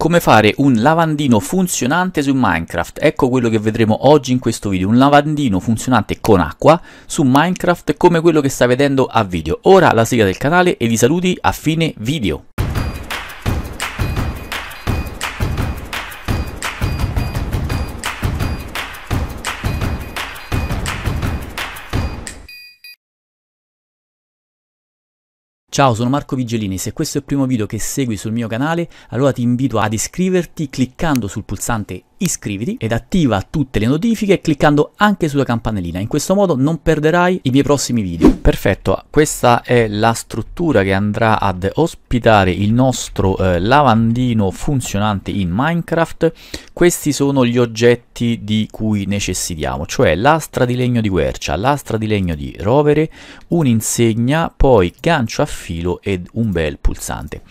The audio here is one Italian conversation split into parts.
Come fare un lavandino funzionante su Minecraft? Ecco quello che vedremo oggi in questo video, un lavandino funzionante con acqua su Minecraft come quello che stai vedendo a video. Ora la sigla del canale e vi saluti a fine video. Ciao, sono Marco Vigelini, se questo è il primo video che segui sul mio canale, allora ti invito ad iscriverti cliccando sul pulsante iscriviti ed attiva tutte le notifiche cliccando anche sulla campanellina. In questo modo non perderai i miei prossimi video. Perfetto, questa è la struttura che andrà ad ospitare il nostro eh, lavandino funzionante in Minecraft. Questi sono gli oggetti di cui necessitiamo, cioè lastra di legno di quercia, lastra di legno di rovere, un'insegna, poi gancio a filo ed un bel pulsante.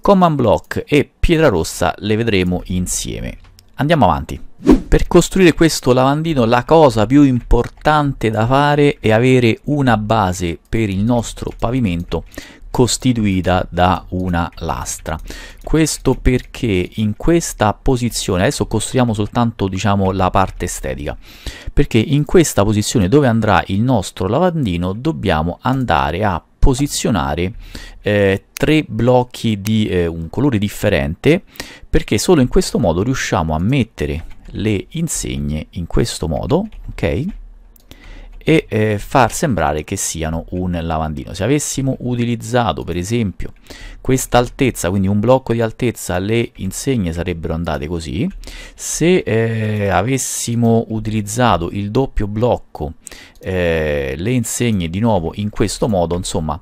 Command block e pietra rossa le vedremo insieme. Andiamo avanti. Per costruire questo lavandino la cosa più importante da fare è avere una base per il nostro pavimento costituita da una lastra questo perché in questa posizione adesso costruiamo soltanto diciamo la parte estetica perché in questa posizione dove andrà il nostro lavandino dobbiamo andare a posizionare eh, tre blocchi di eh, un colore differente perché solo in questo modo riusciamo a mettere le insegne in questo modo, ok? e eh, far sembrare che siano un lavandino. Se avessimo utilizzato per esempio questa altezza, quindi un blocco di altezza, le insegne sarebbero andate così, se eh, avessimo utilizzato il doppio blocco, eh, le insegne di nuovo in questo modo, insomma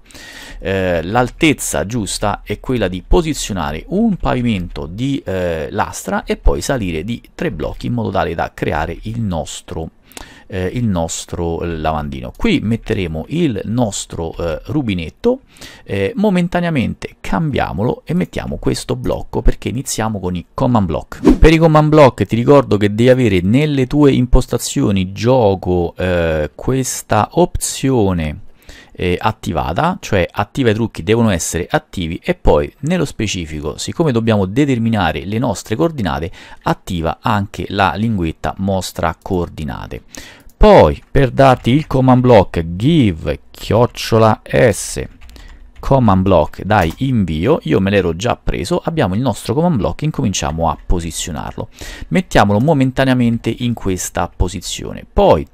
eh, l'altezza giusta è quella di posizionare un pavimento di eh, lastra e poi salire di tre blocchi in modo tale da creare il nostro eh, il nostro eh, lavandino. Qui metteremo il nostro eh, rubinetto, eh, momentaneamente cambiamolo e mettiamo questo blocco perché iniziamo con i command block. Per i command block ti ricordo che devi avere nelle tue impostazioni gioco eh, questa opzione eh, attivata, cioè attiva i trucchi devono essere attivi e poi nello specifico, siccome dobbiamo determinare le nostre coordinate, attiva anche la linguetta mostra coordinate. Poi, per darti il command block give chiocciola s command block dai invio, io me l'ero già preso, abbiamo il nostro command block incominciamo a posizionarlo. Mettiamolo momentaneamente in questa posizione. Poi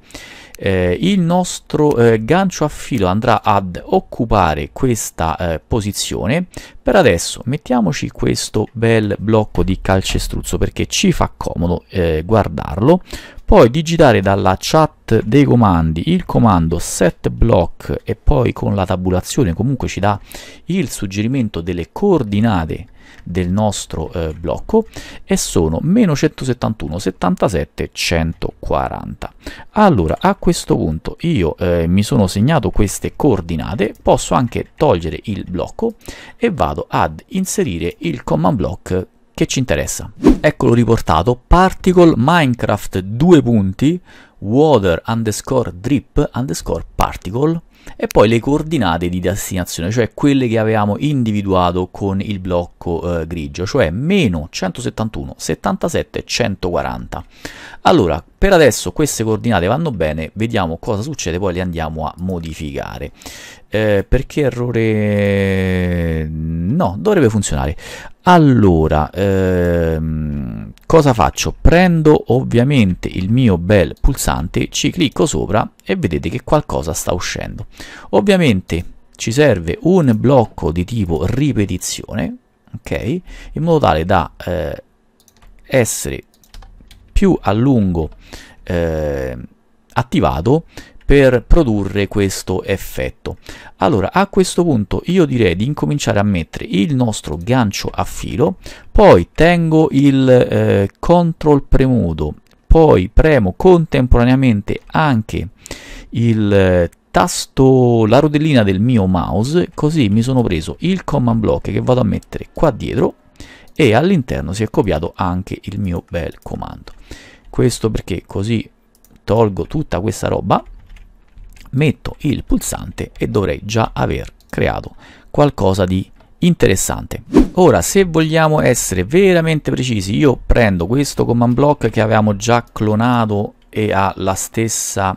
eh, il nostro eh, gancio a filo andrà ad occupare questa eh, posizione. Per adesso mettiamoci questo bel blocco di calcestruzzo perché ci fa comodo eh, guardarlo poi digitare dalla chat dei comandi il comando set block e poi con la tabulazione comunque ci dà il suggerimento delle coordinate del nostro eh, blocco e sono meno 171 77 140 allora a questo punto io eh, mi sono segnato queste coordinate posso anche togliere il blocco e vado ad inserire il command block che ci interessa. Eccolo riportato, particle minecraft 2 punti, water underscore drip underscore particle e poi le coordinate di destinazione, cioè quelle che avevamo individuato con il blocco eh, grigio, cioè meno 171, 77, 140. Allora, per adesso queste coordinate vanno bene, vediamo cosa succede, poi le andiamo a modificare. Eh, perché errore... no, dovrebbe funzionare. Allora, ehm cosa faccio? Prendo ovviamente il mio bel pulsante, ci clicco sopra e vedete che qualcosa sta uscendo. Ovviamente ci serve un blocco di tipo ripetizione, ok? In modo tale da eh, essere più a lungo eh, attivato per produrre questo effetto. Allora, a questo punto io direi di incominciare a mettere il nostro gancio a filo, poi tengo il eh, control premuto, poi premo contemporaneamente anche il eh, tasto, la rodellina del mio mouse, così mi sono preso il command block che vado a mettere qua dietro e all'interno si è copiato anche il mio bel comando. Questo perché così tolgo tutta questa roba metto il pulsante e dovrei già aver creato qualcosa di interessante. Ora, se vogliamo essere veramente precisi, io prendo questo command block che avevamo già clonato e ha la stessa,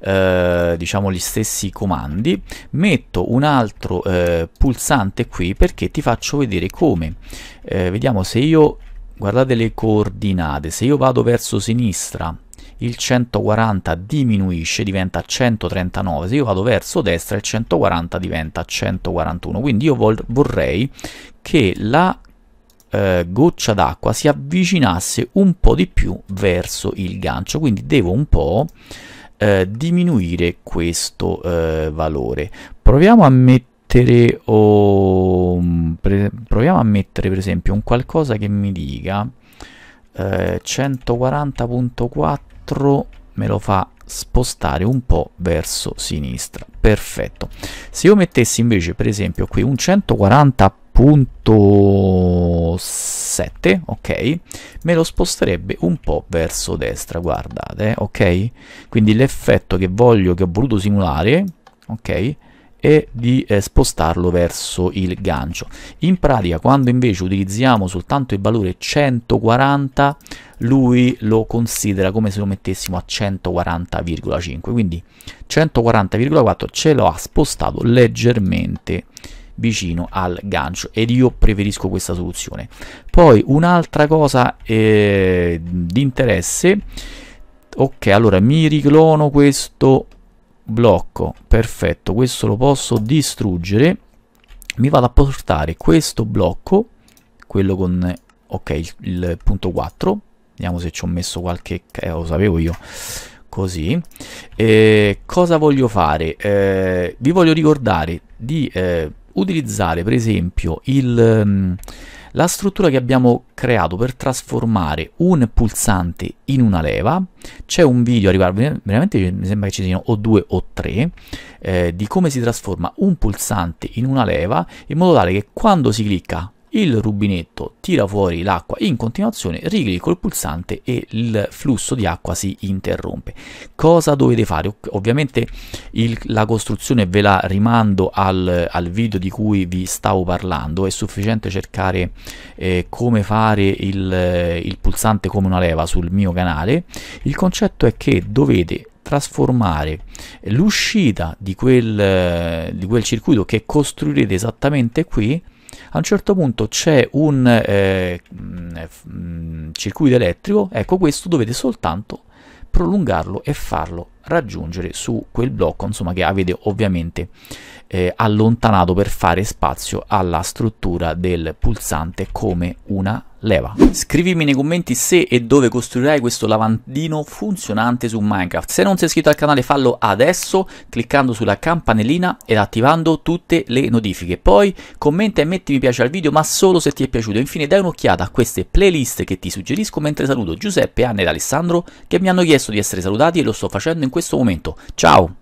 eh, diciamo, gli stessi comandi, metto un altro eh, pulsante qui perché ti faccio vedere come. Eh, vediamo se io, guardate le coordinate, se io vado verso sinistra il 140 diminuisce, diventa 139, se io vado verso destra il 140 diventa 141, quindi io vorrei che la eh, goccia d'acqua si avvicinasse un po' di più verso il gancio, quindi devo un po' eh, diminuire questo eh, valore. Proviamo a mettere o oh, proviamo a mettere per esempio un qualcosa che mi dica eh, 140.4 4 me lo fa spostare un po' verso sinistra perfetto se io mettessi invece per esempio qui un 140.7 ok me lo sposterebbe un po' verso destra guardate ok quindi l'effetto che voglio che ho voluto simulare ok e di eh, spostarlo verso il gancio. In pratica, quando invece utilizziamo soltanto il valore 140, lui lo considera come se lo mettessimo a 140,5, quindi 140,4 ce lo ha spostato leggermente vicino al gancio ed io preferisco questa soluzione. Poi un'altra cosa eh, di interesse, ok allora mi riclono questo blocco, perfetto, questo lo posso distruggere, mi vado a portare questo blocco, quello con ok il, il punto 4, vediamo se ci ho messo qualche eh, lo sapevo io così eh, cosa voglio fare eh, vi voglio ricordare di eh, utilizzare per esempio il, mm, la struttura che abbiamo creato per trasformare un pulsante in una leva c'è un video arrivare veramente mi sembra che ci siano o due o tre eh, di come si trasforma un pulsante in una leva in modo tale che quando si clicca il rubinetto tira fuori l'acqua in continuazione, rigli col pulsante e il flusso di acqua si interrompe. Cosa dovete fare? Ovviamente il, la costruzione ve la rimando al, al, video di cui vi stavo parlando, è sufficiente cercare eh, come fare il, eh, il pulsante come una leva sul mio canale. Il concetto è che dovete trasformare l'uscita di, di quel, circuito che costruirete esattamente qui a un certo punto c'è un eh, mm, circuito elettrico, ecco questo dovete soltanto prolungarlo e farlo raggiungere su quel blocco insomma, che avete ovviamente eh, allontanato per fare spazio alla struttura del pulsante come una leva. Scrivimi nei commenti se e dove costruirai questo lavandino funzionante su Minecraft. Se non sei iscritto al canale fallo adesso cliccando sulla campanellina ed attivando tutte le notifiche. Poi commenta e metti mi piace al video ma solo se ti è piaciuto. Infine dai un'occhiata a queste playlist che ti suggerisco mentre saluto Giuseppe, Anna ed Alessandro che mi hanno chiesto di essere salutati e lo sto facendo in questo momento. Ciao!